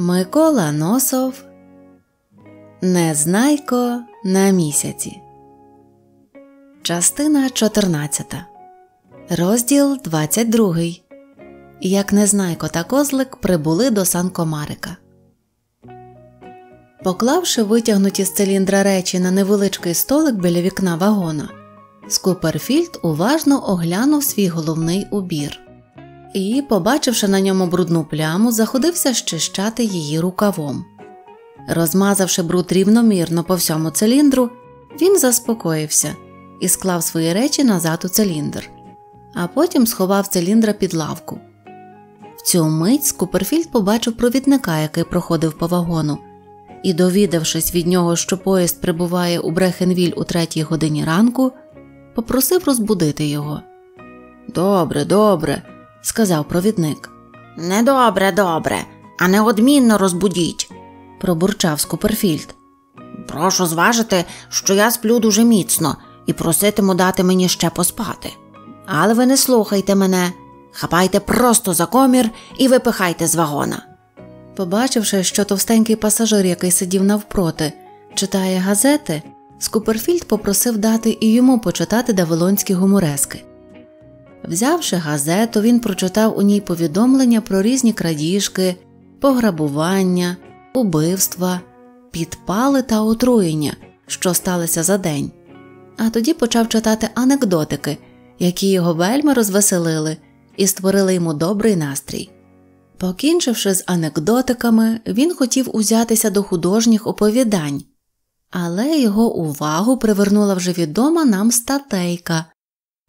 Микола Носов Незнайко на місяці. Частина 14. Розділ 22. Як Незнайко та Козлик прибули до Санкомарика. Поклавши витягнуті з циліндра речі на невеличкий столик біля вікна вагона, Скуперфільд уважно оглянув свій головний убір і, побачивши на ньому брудну пляму, заходився щищати її рукавом. Розмазавши бруд рівномірно по всьому циліндру, він заспокоївся і склав свої речі назад у циліндр, а потім сховав циліндра під лавку. В цю мить Скуперфільд побачив провідника, який проходив по вагону, і, довідавшись від нього, що поїзд прибуває у Брехенвіль у третій годині ранку, попросив розбудити його. Добре, добре, сказав провідник. Недобре, добре, а неодмінно розбудіть, пробурчав Скуперфільд. Прошу зважити, що я сплю дуже міцно і проситиму дати мені ще поспати. Але ви не слухайте мене, хапайте просто за комір і випихайте з вагона. Побачивши, що товстенький пасажир, який сидів навпроти, читає газети, Скуперфільд попросив дати і йому почитати давилонські гуморески. Взявши газету, він прочитав у ній повідомлення про різні крадіжки, пограбування, убивства, підпали та отруєння, що сталися за день. А тоді почав читати анекдотики, які його вельми розвеселили і створили йому добрий настрій. Покінчивши з анекдотиками, він хотів узятися до художніх оповідань, але його увагу привернула вже відома нам статейка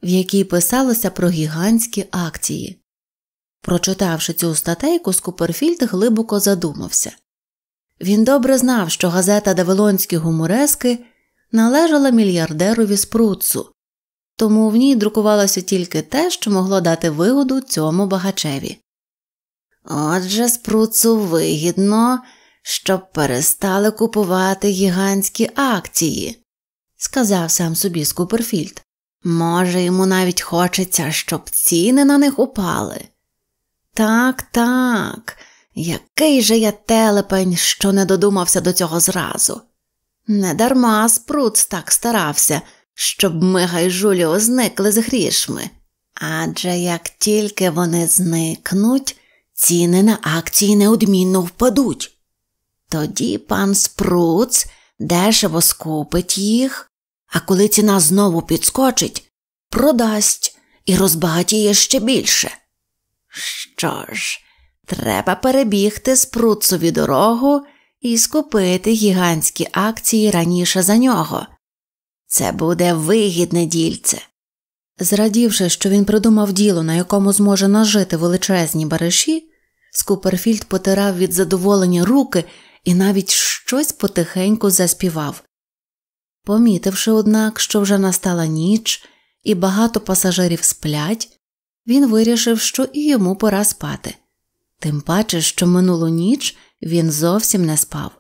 в якій писалося про гігантські акції. Прочитавши цю статейку, Скуперфільд глибоко задумався. Він добре знав, що газета Давилонські гуморески належала мільярдерові спруцу, тому в ній друкувалося тільки те, що могло дати вигоду цьому багачеві. Отже, спруцу вигідно, щоб перестали купувати гігантські акції, сказав сам собі Скуперфільд. Може, йому навіть хочеться, щоб ціни на них упали. Так, так, який же я телепень, що не додумався до цього зразу. Недарма Спруц так старався, щоб ми гайжуліо зникли з грішми. Адже як тільки вони зникнуть, ціни на акції неодмінно впадуть. Тоді пан Спруц дешево скупить їх, а коли ціна знову підскочить, продасть і розбагатіє ще більше. Що ж, треба перебігти з пруцові дорогу і скупити гігантські акції раніше за нього. Це буде вигідне дільце. Зрадівши, що він придумав діло, на якому зможе нажити величезні бариші, Скуперфільд потирав від задоволення руки і навіть щось потихеньку заспівав. Помітивши, однак, що вже настала ніч і багато пасажирів сплять, він вирішив, що і йому пора спати, тим паче, що минулу ніч він зовсім не спав.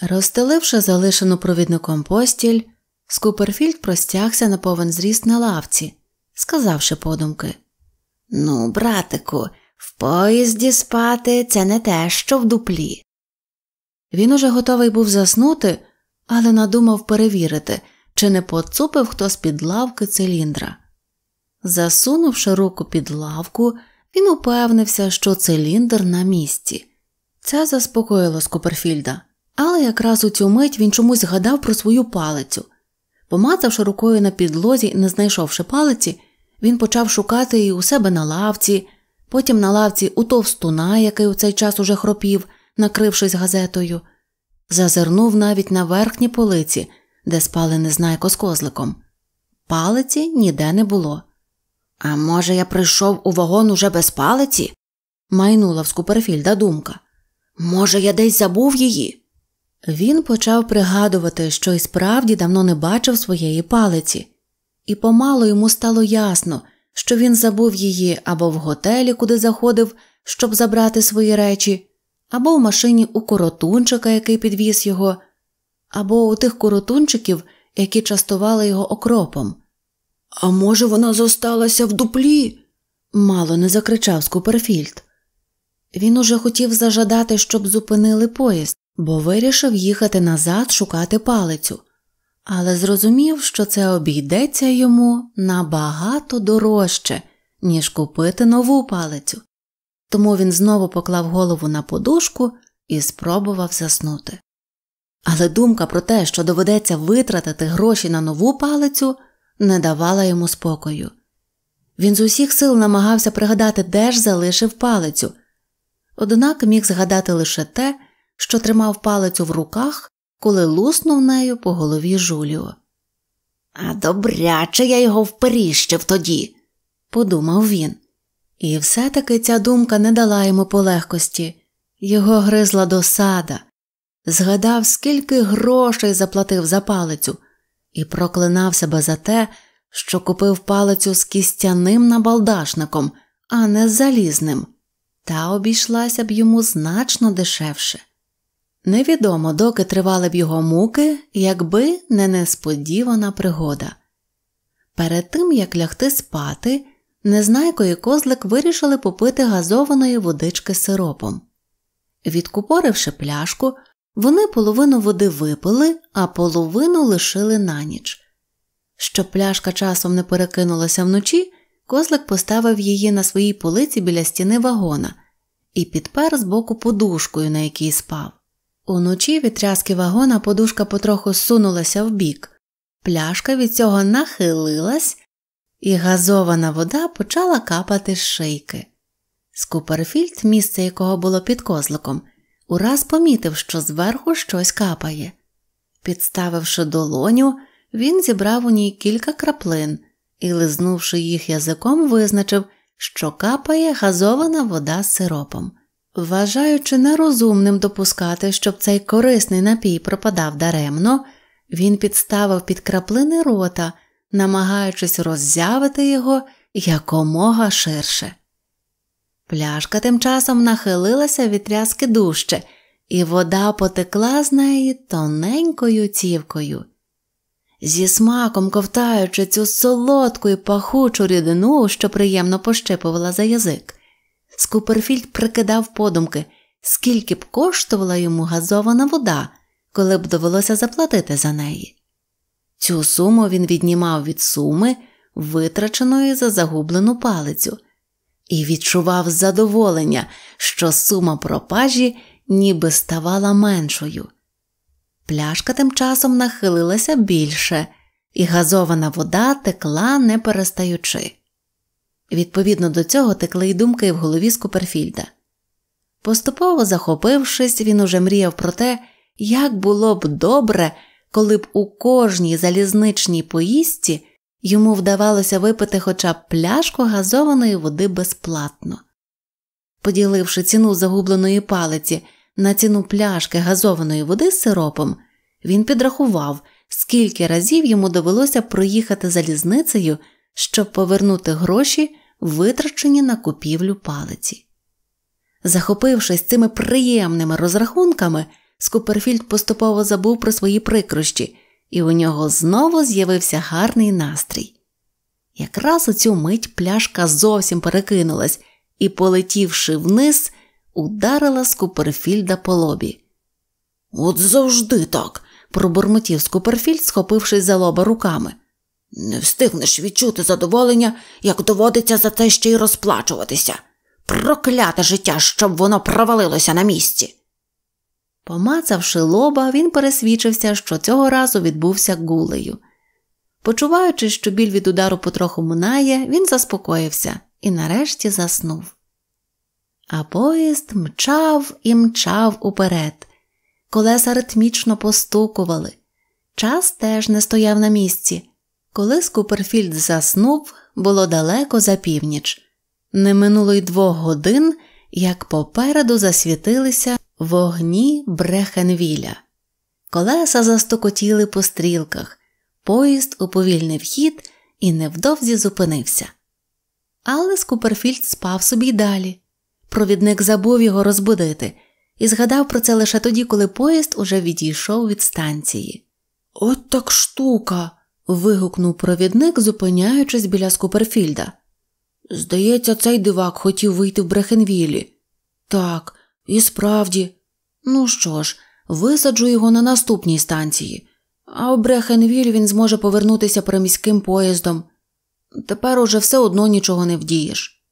Розстеливши залишену провідником постіль, Скуперфільд простягся на повен зріст на лавці, сказавши подумки Ну, братику, в поїзді спати це не те, що в дуплі. Він уже готовий був заснути але надумав перевірити, чи не поцупив хто з під лавки циліндра. Засунувши руку під лавку, він упевнився, що циліндр на місці. Це заспокоїло Скуперфільда, але якраз у цю мить він чомусь згадав про свою палицю. Помацавши рукою на підлозі і не знайшовши палиці, він почав шукати її у себе на лавці, потім на лавці у товстуна, який у цей час уже хропів, накрившись газетою. Зазирнув навіть на верхні полиці, де спали незнайко з козликом. Палиці ніде не було. А може, я прийшов у вагон уже без палиці? майнула в Скуперфільда думка. Може, я десь забув її? Він почав пригадувати, що й справді давно не бачив своєї палиці, і помало йому стало ясно, що він забув її або в готелі, куди заходив, щоб забрати свої речі, або в машині у коротунчика, який підвіз його, або у тих коротунчиків, які частували його окропом. А може, вона зосталася в дуплі? мало не закричав Скуперфільд. Він уже хотів зажадати, щоб зупинили поїзд, бо вирішив їхати назад шукати палицю, але зрозумів, що це обійдеться йому набагато дорожче, ніж купити нову палицю тому він знову поклав голову на подушку і спробував заснути. Але думка про те, що доведеться витратити гроші на нову палицю, не давала йому спокою. Він з усіх сил намагався пригадати, де ж залишив палицю, однак міг згадати лише те, що тримав палицю в руках, коли луснув нею по голові Жуліо. А добряче я його вперіщив тоді, подумав він. І все таки ця думка не дала йому полегкості, його гризла досада, згадав, скільки грошей заплатив за палицю, і проклинав себе за те, що купив палицю з кістяним набалдашником, а не з залізним, та обійшлася б йому значно дешевше. Невідомо, доки тривали б його муки, якби не несподівана пригода. Перед тим як лягти спати. Незнайко і козлик вирішили попити газованої водички сиропом. Відкупоривши пляшку, вони половину води випили, а половину лишили на ніч. Щоб пляшка часом не перекинулася вночі, козлик поставив її на своїй полиці біля стіни вагона і підпер з боку подушкою, на якій спав. Уночі від тряски вагона подушка потроху сунулася вбік, пляшка від цього нахилилась і газована вода почала капати з шийки. Скуперфільд, місце якого було під козликом, ураз помітив, що зверху щось капає. Підставивши долоню, він зібрав у ній кілька краплин і, лизнувши їх язиком, визначив, що капає газована вода з сиропом. Вважаючи нерозумним допускати, щоб цей корисний напій пропадав даремно, він підставив під краплини рота намагаючись роззявити його якомога ширше. Пляшка тим часом нахилилася від тряски дужче, і вода потекла з неї тоненькою цівкою. Зі смаком ковтаючи цю солодку і пахучу рідину, що приємно пощипувала за язик, Скуперфільд прикидав подумки, скільки б коштувала йому газована вода, коли б довелося заплатити за неї. Цю суму він віднімав від суми, витраченої за загублену палицю, і відчував задоволення, що сума пропажі ніби ставала меншою. Пляшка тим часом нахилилася більше, і газована вода текла не перестаючи. Відповідно до цього текли й думки в голові Скуперфільда. Поступово захопившись, він уже мріяв про те, як було б добре коли б у кожній залізничній поїздці йому вдавалося випити хоча б пляшку газованої води безплатно. Поділивши ціну загубленої палиці на ціну пляшки газованої води з сиропом, він підрахував, скільки разів йому довелося проїхати залізницею, щоб повернути гроші, витрачені на купівлю палиці. Захопившись цими приємними розрахунками, Скуперфільд поступово забув про свої прикрощі, і у нього знову з'явився гарний настрій. Якраз у цю мить пляшка зовсім перекинулась і, полетівши вниз, ударила Скуперфільда по лобі. От завжди так, пробурмотів Скуперфільд, схопившись за лоба руками. Не встигнеш відчути задоволення, як доводиться за це ще й розплачуватися. Прокляте життя, щоб воно провалилося на місці. Помацавши лоба, він пересвідчився, що цього разу відбувся гулею. Почуваючи, що біль від удару потроху минає, він заспокоївся і нарешті заснув. А поїзд мчав і мчав уперед. Колеса ритмічно постукували. Час теж не стояв на місці. Коли Скуперфільд заснув, було далеко за північ. Не минуло й двох годин як попереду засвітилися вогні Брехенвіля. Колеса застукотіли по стрілках, поїзд уповільнив хід і невдовзі зупинився. Але Скуперфільд спав собі далі. Провідник забув його розбудити і згадав про це лише тоді, коли поїзд уже відійшов від станції. От так штука. вигукнув провідник, зупиняючись біля Скуперфільда. Здається, цей дивак хотів вийти в Брехенвілі. Так, і справді. Ну що ж, висаджу його на наступній станції, а в Брехенвіль він зможе повернутися приміським поїздом. Тепер уже все одно нічого не вдієш.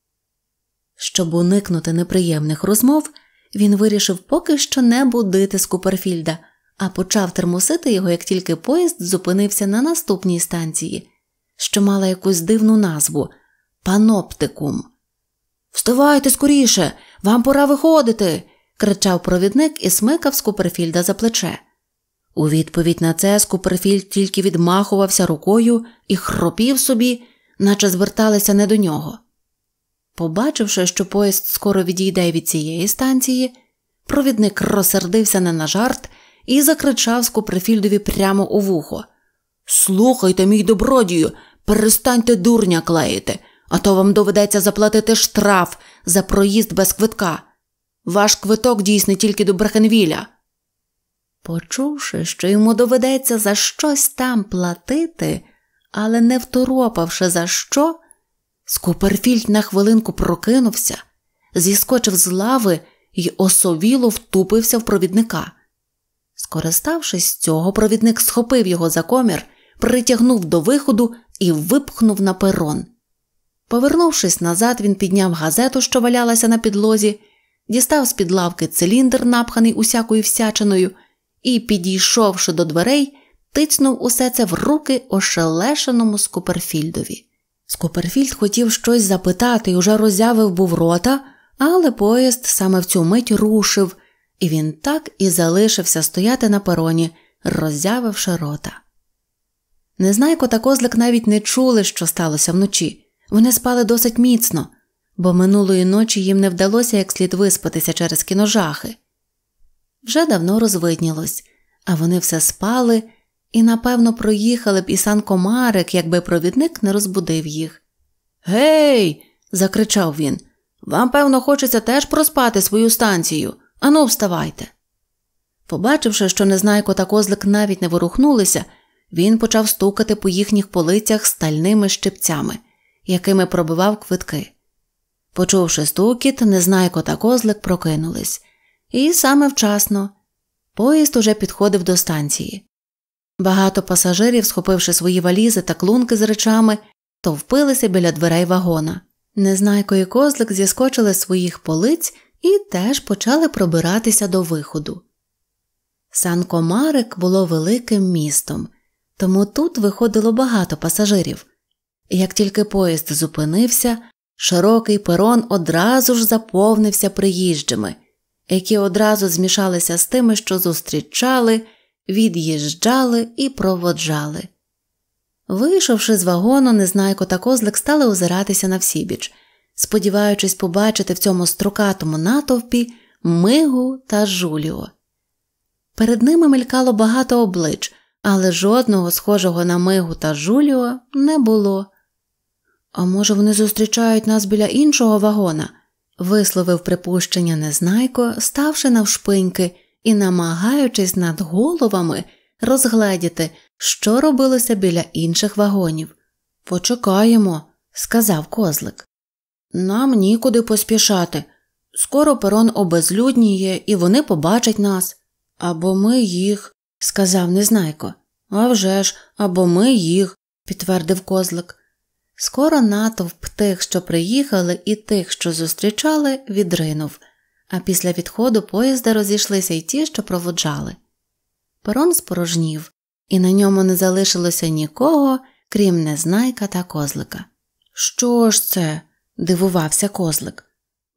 Щоб уникнути неприємних розмов, він вирішив поки що не будити Скуперфільда, а почав термосити його, як тільки поїзд зупинився на наступній станції, що мала якусь дивну назву паноптикум. Вставайте скоріше, вам пора виходити, кричав провідник і смикав Скуперфільда за плече. У відповідь на це Скуперфільд тільки відмахувався рукою і хропів собі, наче зверталися не до нього. Побачивши, що поїзд скоро відійде від цієї станції, провідник розсердився не на жарт і закричав Скуперфільдові прямо у вухо Слухайте, мій добродію, перестаньте дурня клеїти а то вам доведеться заплатити штраф за проїзд без квитка. Ваш квиток дійсний тільки до Брехенвіля. Почувши, що йому доведеться за щось там платити, але не второпавши за що, Скуперфільд на хвилинку прокинувся, зіскочив з лави і осовіло втупився в провідника. Скориставшись цього, провідник схопив його за комір, притягнув до виходу і випхнув на перон. Повернувшись назад, він підняв газету, що валялася на підлозі, дістав з під лавки циліндр, напханий усякою всячиною, і, підійшовши до дверей, тицнув усе це в руки ошелешеному Скуперфільдові. Скуперфільд хотів щось запитати і уже роззявив був рота, але поїзд саме в цю мить рушив, і він так і залишився стояти на пероні, роззявивши рота. Незнайко та козлик навіть не чули, що сталося вночі. Вони спали досить міцно, бо минулої ночі їм не вдалося як слід виспатися через кіножахи. Вже давно розвиднілось, а вони все спали і, напевно, проїхали б і сан комарик, якби провідник не розбудив їх. Гей, закричав він. Вам, певно, хочеться теж проспати свою станцію. Ану, вставайте. Побачивши, що незнайко та козлик навіть не ворухнулися, він почав стукати по їхніх полицях стальними щипцями якими пробивав квитки. Почувши стукіт, незнайко та козлик прокинулись, і саме вчасно. Поїзд уже підходив до станції. Багато пасажирів, схопивши свої валізи та клунки з речами, товпилися біля дверей вагона. Незнайко і козлик зіскочили з своїх полиць і теж почали пробиратися до виходу. Санкомарик було великим містом, тому тут виходило багато пасажирів. Як тільки поїзд зупинився, широкий перон одразу ж заповнився приїжджими, які одразу змішалися з тими, що зустрічали, від'їжджали і проводжали. Вийшовши з вагону, незнайко та козлик стали озиратися на всібіч, сподіваючись побачити в цьому строкатому натовпі мигу та жуліо. Перед ними мелькало багато облич, але жодного схожого на мигу та жуліо не було. А може, вони зустрічають нас біля іншого вагона? висловив припущення незнайко, ставши навшпиньки і намагаючись над головами розгледіти, що робилося біля інших вагонів. Почекаємо, сказав козлик. Нам нікуди поспішати. Скоро перон обезлюдніє, і вони побачать нас. Або ми їх, сказав незнайко. «А вже ж, або ми їх, підтвердив козлик. Скоро натовп тих, що приїхали, і тих, що зустрічали, відринув, а після відходу поїзда розійшлися й ті, що проводжали. Перон спорожнів, і на ньому не залишилося нікого, крім незнайка та козлика. Що ж це? дивувався козлик.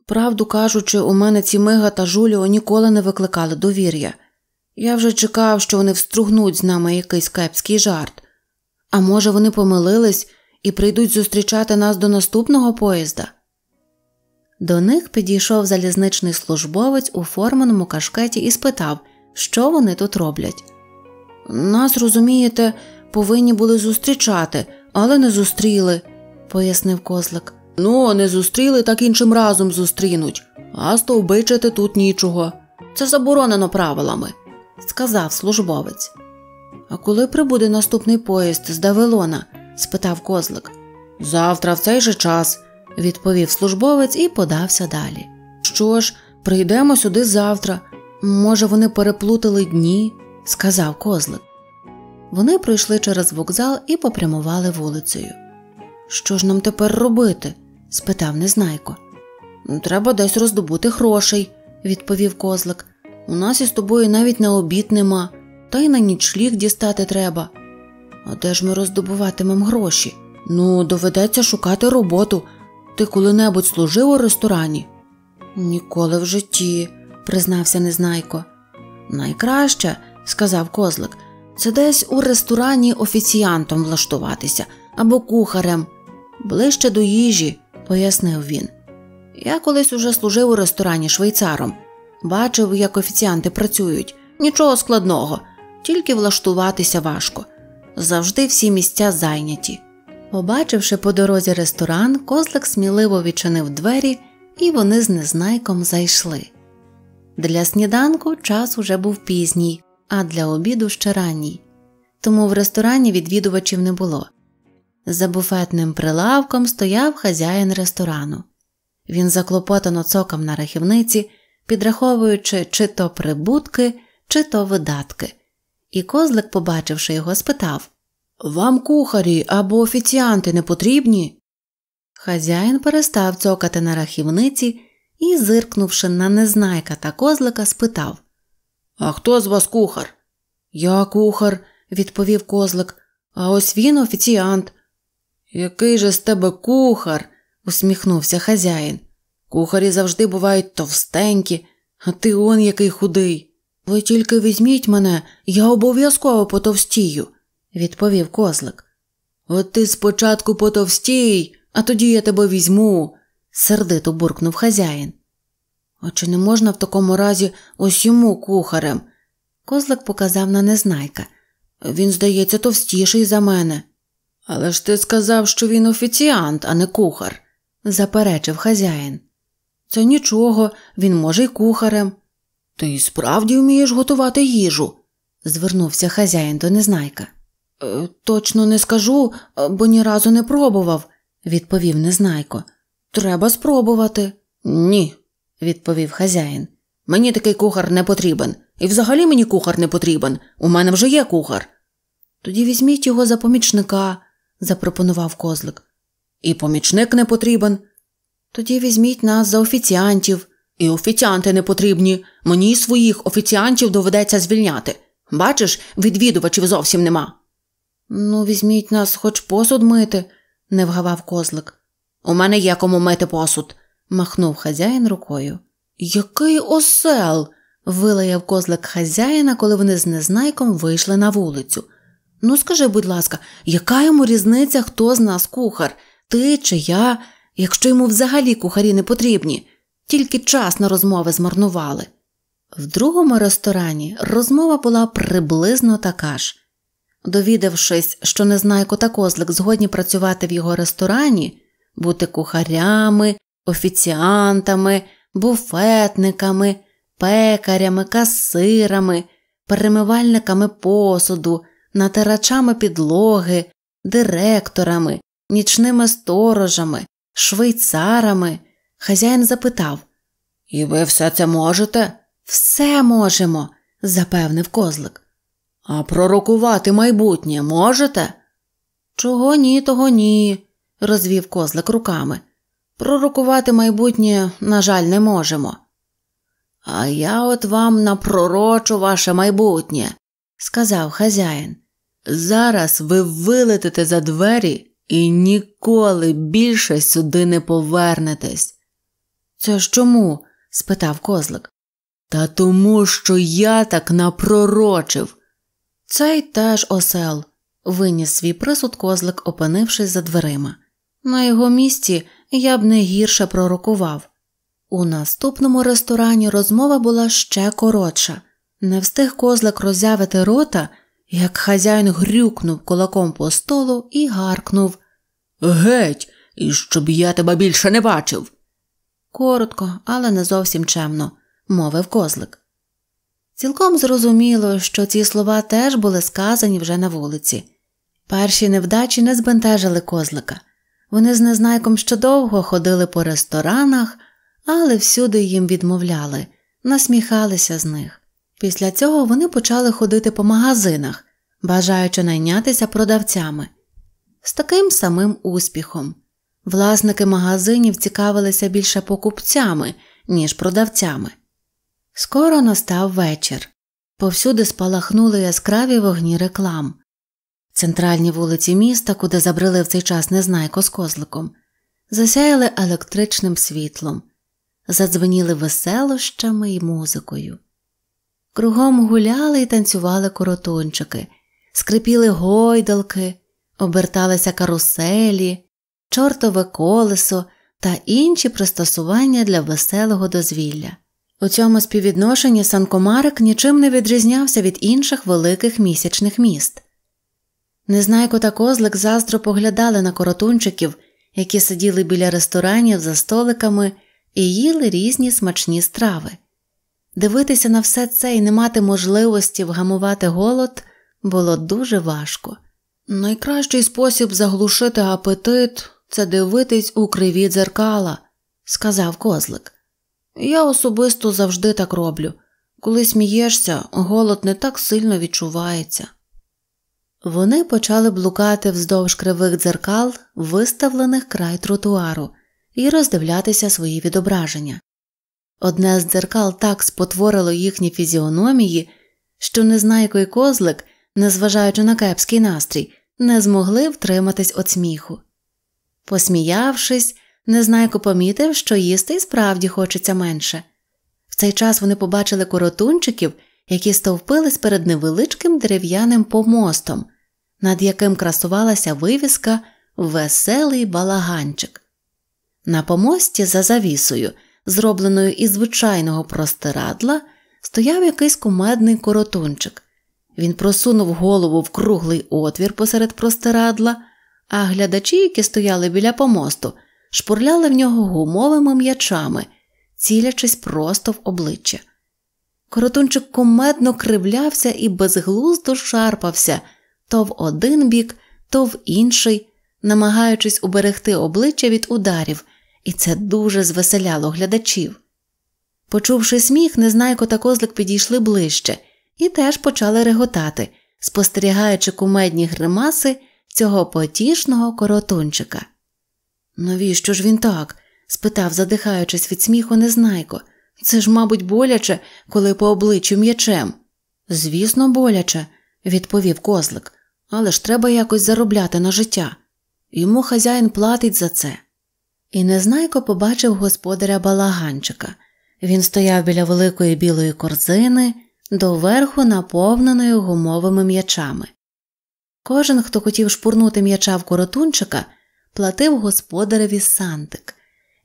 Правду кажучи, у мене ці мига та жуліо ніколи не викликали довір'я. Я вже чекав, що вони встругнуть з нами якийсь кепський жарт. А може, вони помилились і прийдуть зустрічати нас до наступного поїзда. До них підійшов залізничний службовець у форманому кашкеті і спитав, що вони тут роблять. Нас, розумієте, повинні були зустрічати, але не зустріли, пояснив козлик. Ну, не зустріли, так іншим разом зустрінуть, а стовбичити тут нічого. Це заборонено правилами, сказав службовець. А коли прибуде наступний поїзд з Давилона? спитав козлик. Завтра в цей же час, відповів службовець і подався далі. Що ж, прийдемо сюди завтра. Може, вони переплутали дні, сказав козлик. Вони пройшли через вокзал і попрямували вулицею. Що ж нам тепер робити? спитав незнайко. Треба десь роздобути грошей, відповів козлик. У нас із тобою навіть на обід нема, та й на нічліг дістати треба. А де ж ми роздобуватимемо гроші? Ну, доведеться шукати роботу. Ти коли-небудь служив у ресторані? Ніколи в житті, признався Незнайко. Найкраще, сказав козлик, це десь у ресторані офіціантом влаштуватися або кухарем. Ближче до їжі, пояснив він. Я колись уже служив у ресторані швейцаром, бачив, як офіціанти працюють, нічого складного, тільки влаштуватися важко завжди всі місця зайняті. Побачивши по дорозі ресторан, козлик сміливо відчинив двері, і вони з незнайком зайшли. Для сніданку час уже був пізній, а для обіду ще ранній, тому в ресторані відвідувачів не було. За буфетним прилавком стояв хазяїн ресторану. Він заклопотано цокав на рахівниці, підраховуючи чи то прибутки, чи то видатки і козлик, побачивши його, спитав Вам кухарі або офіціанти не потрібні? Хазяїн перестав цокати на рахівниці і, зиркнувши на незнайка та козлика, спитав А хто з вас кухар? Я кухар, відповів козлик, а ось він офіціант. Який же з тебе кухар? усміхнувся хазяїн. Кухарі завжди бувають товстенькі, а ти он який худий. Ви тільки візьміть мене, я обов'язково потовстію, відповів козлик. От ти спочатку потовстій, а тоді я тебе візьму, сердито буркнув хазяїн. А чи не можна в такому разі ось йому кухарем? Козлик показав на незнайка. Він, здається, товстіший за мене. Але ж ти сказав, що він офіціант, а не кухар, заперечив хазяїн. Це нічого, він може й кухарем. Ти справді вмієш готувати їжу? звернувся хазяїн до незнайка. «Е, точно не скажу, е, бо ні разу не пробував, відповів незнайко. Треба спробувати. Ні, відповів хазяїн. Мені такий кухар не потрібен. І взагалі мені кухар не потрібен. У мене вже є кухар. Тоді візьміть його за помічника, запропонував козлик. І помічник не потрібен. Тоді візьміть нас за офіціантів. І офіціанти не потрібні. Мені своїх офіціантів доведеться звільняти. Бачиш, відвідувачів зовсім нема. Ну, візьміть нас хоч посуд мити, не вгавав козлик. У мене є кому мити посуд, махнув хазяїн рукою. Який осел. вилаяв козлик хазяїна, коли вони з незнайком вийшли на вулицю. Ну, скажи, будь ласка, яка йому різниця, хто з нас кухар? Ти чи я, якщо йому взагалі кухарі не потрібні? тільки час на розмови змарнували. В другому ресторані розмова була приблизно така ж. Довідавшись, що Незнайко та козлик згодні працювати в його ресторані, бути кухарями, офіціантами, буфетниками, пекарями, касирами, перемивальниками посуду, натирачами підлоги, директорами, нічними сторожами, швейцарами, Хазяїн запитав І ви все це можете? Все можемо, запевнив козлик. А пророкувати майбутнє можете? Чого ні, того ні, розвів козлик руками. Пророкувати майбутнє, на жаль, не можемо. А я от вам напророчу ваше майбутнє, сказав хазяїн. Зараз ви вилетите за двері і ніколи більше сюди не повернетесь. Це ж чому? спитав козлик. Та тому, що я так напророчив. Цей теж осел, виніс свій присуд козлик, опинившись за дверима. На його місці я б не гірше пророкував. У наступному ресторані розмова була ще коротша. Не встиг козлик роззявити рота, як хазяїн грюкнув кулаком по столу і гаркнув Геть, і щоб я тебе більше не бачив коротко, але не зовсім чемно, мовив козлик. Цілком зрозуміло, що ці слова теж були сказані вже на вулиці. Перші невдачі не збентежили козлика. Вони з незнайком ще довго ходили по ресторанах, але всюди їм відмовляли, насміхалися з них. Після цього вони почали ходити по магазинах, бажаючи найнятися продавцями з таким самим успіхом. Власники магазинів цікавилися більше покупцями, ніж продавцями. Скоро настав вечір. Повсюди спалахнули яскраві вогні реклам, центральні вулиці міста, куди забрили в цей час незнайко з козликом, засяяли електричним світлом, задзвеніли веселощами й музикою. Кругом гуляли й танцювали коротончики, скрипіли гойдалки, оберталися каруселі чортове колесо та інші пристосування для веселого дозвілля. У цьому співвідношенні Санкомарик нічим не відрізнявся від інших великих місячних міст. Незнайко та козлик заздро поглядали на коротунчиків, які сиділи біля ресторанів за столиками і їли різні смачні страви. Дивитися на все це і не мати можливості вгамувати голод було дуже важко. Найкращий спосіб заглушити апетит це дивитись у криві дзеркала, сказав козлик. Я особисто завжди так роблю. Коли смієшся, голод не так сильно відчувається. Вони почали блукати вздовж кривих дзеркал, виставлених край тротуару, і роздивлятися свої відображення. Одне з дзеркал так спотворило їхні фізіономії, що незнайко й козлик, незважаючи на кепський настрій, не змогли втриматись від сміху. Посміявшись, незнайко помітив, що їсти і справді хочеться менше. В цей час вони побачили коротунчиків, які стовпились перед невеличким дерев'яним помостом, над яким красувалася вивіска Веселий балаганчик. На помості за завісою, зробленою із звичайного простирадла, стояв якийсь кумедний коротунчик. Він просунув голову в круглий отвір посеред простирадла а глядачі, які стояли біля помосту, шпурляли в нього гумовими м'ячами, цілячись просто в обличчя. Коротунчик комедно кривлявся і безглуздо шарпався то в один бік, то в інший, намагаючись уберегти обличчя від ударів, і це дуже звеселяло глядачів. Почувши сміх, незнайко та козлик підійшли ближче і теж почали реготати, спостерігаючи кумедні гримаси цього потішного коротунчика. Навіщо ж він так? спитав, задихаючись від сміху, незнайко. Це ж, мабуть, боляче, коли по обличчю м'ячем. Звісно, боляче, відповів козлик, але ж треба якось заробляти на життя. Йому хазяїн платить за це. І незнайко побачив господаря балаганчика. Він стояв біля великої білої корзини, доверху наповненої гумовими м'ячами. Кожен, хто хотів шпурнути м'яча в коротунчика, платив господареві сантик.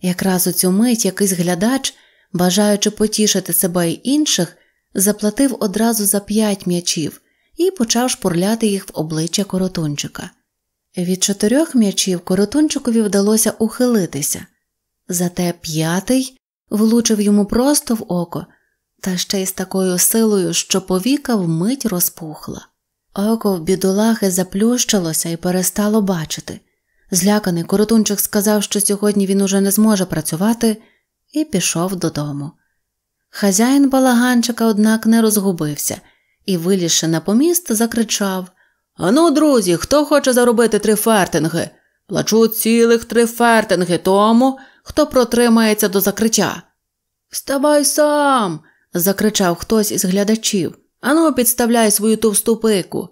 Якраз у цю мить якийсь глядач, бажаючи потішити себе й інших, заплатив одразу за п'ять м'ячів і почав шпурляти їх в обличчя коротунчика. Від чотирьох м'ячів коротунчикові вдалося ухилитися, зате п'ятий влучив йому просто в око, та ще й з такою силою, що повіка вмить розпухла. Око в бідолахи заплющилося і перестало бачити. Зляканий коротунчик сказав, що сьогодні він уже не зможе працювати, і пішов додому. Хазяїн балаганчика, однак, не розгубився і, вилізши на поміст, закричав Ану, друзі, хто хоче заробити три фертинги? Плачу цілих три фертинги тому, хто протримається до закриття. Вставай сам. закричав хтось із глядачів. Ану, підставляй свою товсту пику.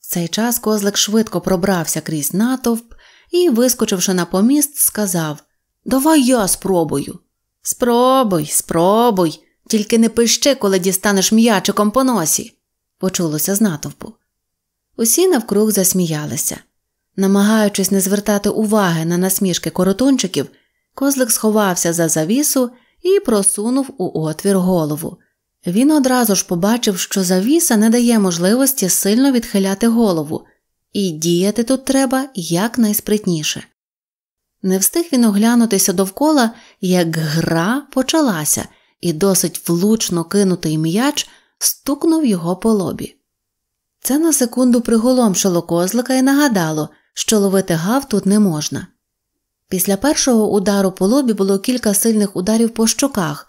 В цей час козлик швидко пробрався крізь натовп і, вискочивши на поміст, сказав Давай я спробую. Спробуй, спробуй, тільки не пищи, коли дістанеш м'ячиком по носі, почулося з натовпу. Усі навкруг засміялися. Намагаючись не звертати уваги на насмішки коротунчиків, козлик сховався за завісу і просунув у отвір голову. Він одразу ж побачив, що завіса не дає можливості сильно відхиляти голову, і діяти тут треба якнайспритніше. Не встиг він оглянутися довкола, як гра почалася, і досить влучно кинутий м'яч стукнув його по лобі. Це на секунду приголомшило козлика і нагадало, що ловити гав тут не можна. Після першого удару по лобі було кілька сильних ударів по щоках,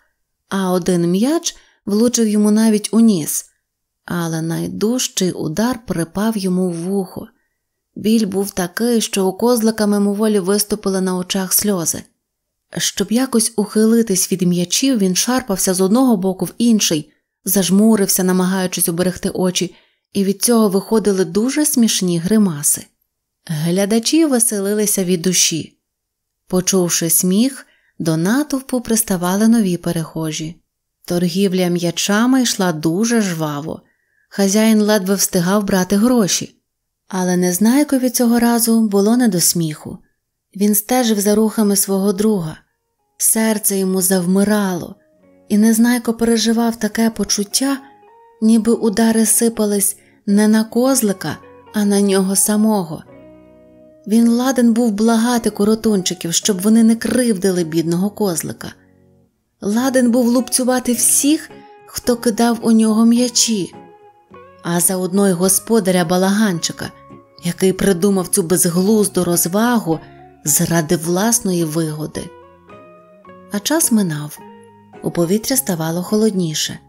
а один м'яч влучив йому навіть у ніс, але найдужчий удар припав йому в вухо. Біль був такий, що у козлика мимоволі виступили на очах сльози. Щоб якось ухилитись від м'ячів, він шарпався з одного боку в інший, зажмурився, намагаючись уберегти очі, і від цього виходили дуже смішні гримаси. Глядачі веселилися від душі. Почувши сміх, до натовпу приставали нові перехожі. Торгівля м'ячами йшла дуже жваво. Хазяїн ледве встигав брати гроші. Але незнайкові цього разу було не до сміху. Він стежив за рухами свого друга, серце йому завмирало, і незнайко переживав таке почуття, ніби удари сипались не на козлика, а на нього самого. Він ладен був благати коротунчиків, щоб вони не кривдили бідного козлика ладен був лупцювати всіх, хто кидав у нього м'ячі, а заодно й господаря балаганчика, який придумав цю безглузду розвагу заради власної вигоди. А час минав, у повітря ставало холодніше.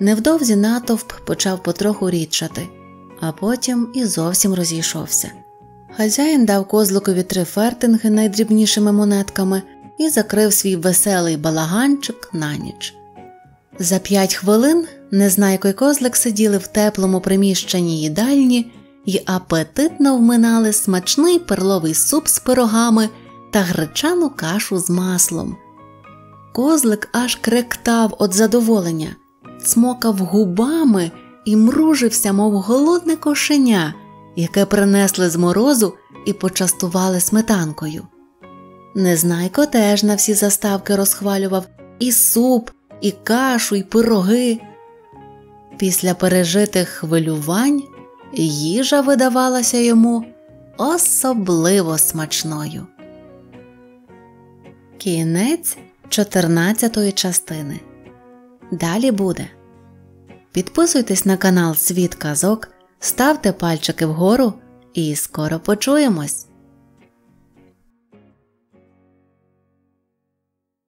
Невдовзі натовп почав потроху рідшати, а потім і зовсім розійшовся. Хазяїн дав козликові три фертинги найдрібнішими монетками і закрив свій веселий балаганчик на ніч. За п'ять хвилин незнайко й козлик сиділи в теплому приміщенні їдальні і апетитно вминали смачний перловий суп з пирогами та гречану кашу з маслом. Козлик аж кректав від задоволення, цмокав губами і мружився, мов голодне кошеня, яке принесли з морозу і почастували сметанкою. Незнайко теж на всі заставки розхвалював і суп, і кашу, і пироги. Після пережитих хвилювань їжа видавалася йому особливо смачною. Кінець 14 частини. Далі буде. Підписуйтесь на канал Світ Казок, ставте пальчики вгору, і скоро почуємось!